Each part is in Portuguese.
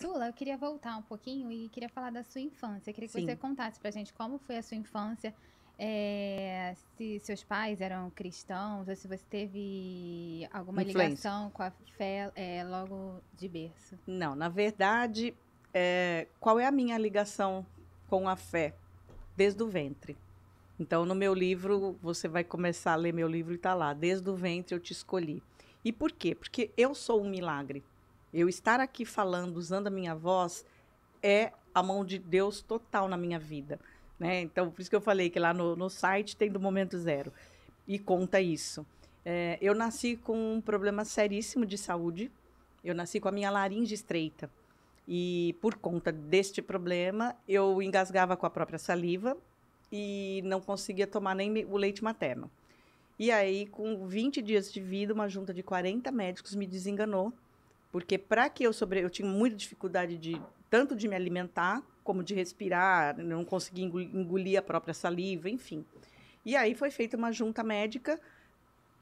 Tula, eu queria voltar um pouquinho e queria falar da sua infância. Eu queria que Sim. você contasse pra gente como foi a sua infância, é, se seus pais eram cristãos ou se você teve alguma Influência. ligação com a fé é, logo de berço. Não, na verdade, é, qual é a minha ligação com a fé? Desde o ventre. Então, no meu livro, você vai começar a ler meu livro e tá lá, Desde o ventre eu te escolhi. E por quê? Porque eu sou um milagre. Eu estar aqui falando, usando a minha voz, é a mão de Deus total na minha vida. Né? Então, por isso que eu falei que lá no, no site tem do momento zero. E conta isso. É, eu nasci com um problema seríssimo de saúde. Eu nasci com a minha laringe estreita. E por conta deste problema, eu engasgava com a própria saliva e não conseguia tomar nem o leite materno. E aí, com 20 dias de vida, uma junta de 40 médicos me desenganou porque para que eu sobre... Eu tinha muita dificuldade de tanto de me alimentar como de respirar, não conseguia engolir a própria saliva, enfim. E aí foi feita uma junta médica.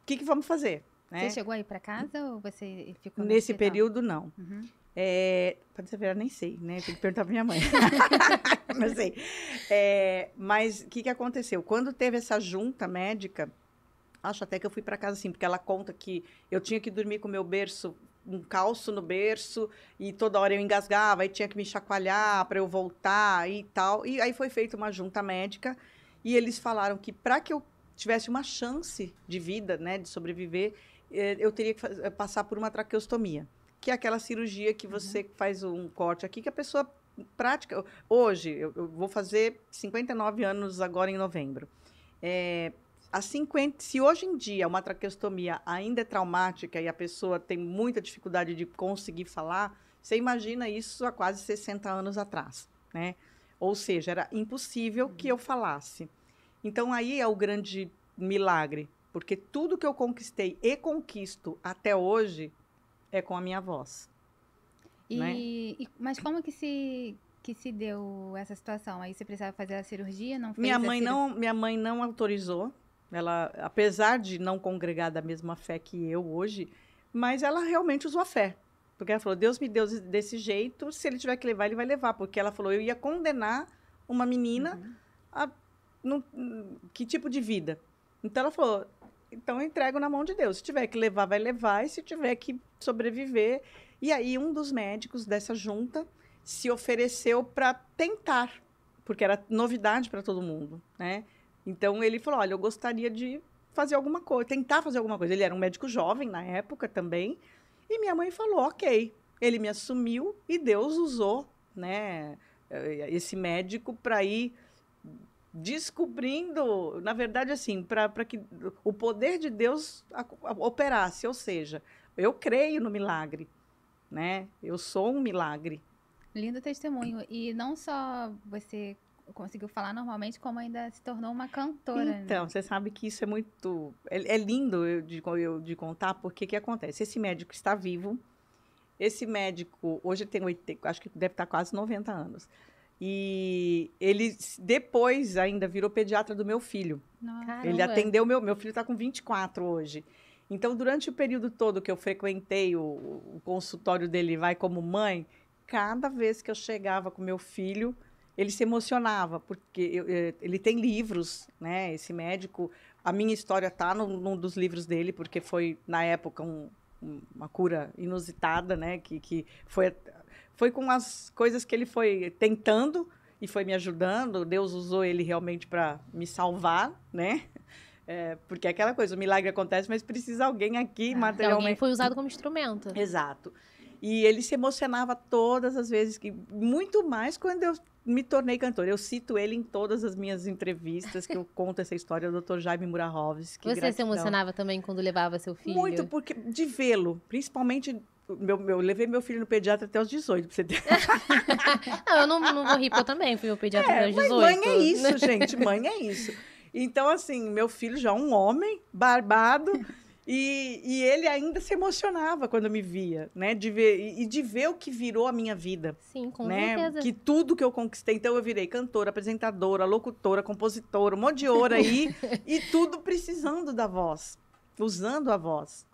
O que, que vamos fazer? Né? Você chegou aí para casa ou você ficou nesse hospital? período não? Uhum. É, pode ser verdade, nem sei, né? Tem que perguntar para minha mãe. não sei. É, mas o que, que aconteceu? Quando teve essa junta médica, acho até que eu fui para casa assim, porque ela conta que eu tinha que dormir com meu berço um calço no berço e toda hora eu engasgava e tinha que me chacoalhar para eu voltar e tal. E aí foi feita uma junta médica e eles falaram que para que eu tivesse uma chance de vida, né, de sobreviver, eh, eu teria que passar por uma traqueostomia, que é aquela cirurgia que uhum. você uhum. faz um corte aqui que a pessoa prática. Hoje, eu, eu vou fazer 59 anos agora em novembro. É, a 50, se hoje em dia uma traqueostomia ainda é traumática e a pessoa tem muita dificuldade de conseguir falar, você imagina isso há quase 60 anos atrás, né? Ou seja, era impossível que uhum. eu falasse. Então aí é o grande milagre, porque tudo que eu conquistei e conquisto até hoje é com a minha voz. E, né? e mas como que se que se deu essa situação? Aí você precisava fazer a cirurgia, não fez Minha mãe cirurgia... não, minha mãe não autorizou ela, apesar de não congregar da mesma fé que eu hoje, mas ela realmente usou a fé. Porque ela falou: Deus me deu desse jeito, se ele tiver que levar, ele vai levar. Porque ela falou: eu ia condenar uma menina uhum. a no, que tipo de vida. Então ela falou: então eu entrego na mão de Deus. Se tiver que levar, vai levar. E se tiver que sobreviver. E aí um dos médicos dessa junta se ofereceu para tentar, porque era novidade para todo mundo, né? Então ele falou: olha, eu gostaria de fazer alguma coisa, tentar fazer alguma coisa. Ele era um médico jovem na época também. E minha mãe falou: ok. Ele me assumiu e Deus usou né, eh, esse médico para ir descobrindo, na verdade, assim, para que o poder de Deus operasse. Ou seja, eu creio no milagre, né? Eu sou um milagre. Lindo testemunho. E não só você conseguiu falar normalmente, como ainda se tornou uma cantora. Né? Então, né? você sabe que isso é muito. É, é lindo eu de, eu de, contar, porque que acontece? Esse médico está vivo. Esse médico, hoje tem 80, acho que deve estar quase 90 anos. E ele depois ainda virou pediatra do meu filho. Nossa. Ele atendeu meu, meu filho está com 24 hoje. Então, durante o período todo que eu frequentei o, o consultório dele, vai como mãe, cada vez que eu chegava com meu filho, ele se emocionava, porque eu, eh, ele tem livros, né? Esse médico, a minha história tá num, num dos livros dele, porque foi, na época, um, uma cura inusitada, né? Que, que foi, foi com as coisas que ele foi tentando e foi me ajudando. Deus usou ele realmente para me salvar, né? É, porque é aquela coisa, o milagre acontece, mas precisa alguém aqui ah, materialmente. Alguém foi usado como instrumento. Exato. E ele se emocionava todas as vezes, que muito mais quando eu me tornei cantora. Eu cito ele em todas as minhas entrevistas, que eu conto essa história, o Dr. Jaime Murahovski. Você gratidão. se emocionava também quando levava seu filho? Muito, porque de vê-lo, principalmente meu, meu, eu levei meu filho no pediatra até os 18, pra você ter. não, eu não, não morri rir, porque eu também fui no pediatra é, até os 18. Mãe é isso, gente, mãe é isso. Então, assim, meu filho já é um homem, barbado, e, e ele ainda se emocionava quando me via, né? De ver, e de ver o que virou a minha vida. Sim, com né? certeza. Que tudo que eu conquistei. Então, eu virei cantora, apresentadora, locutora, compositora, um monte de ouro aí. e tudo precisando da voz, usando a voz.